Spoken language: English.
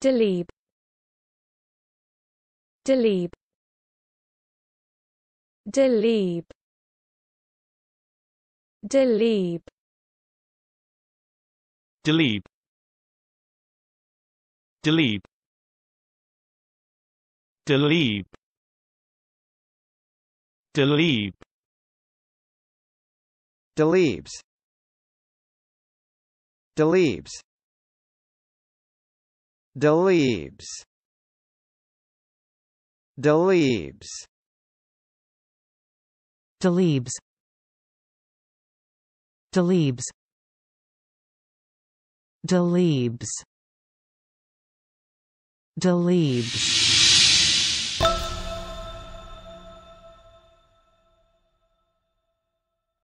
Delib Delib Delib Delib Delib Delib Delib Delib Delibes Delibes Delibes Delibes Delibes Delibes Delibes Delibes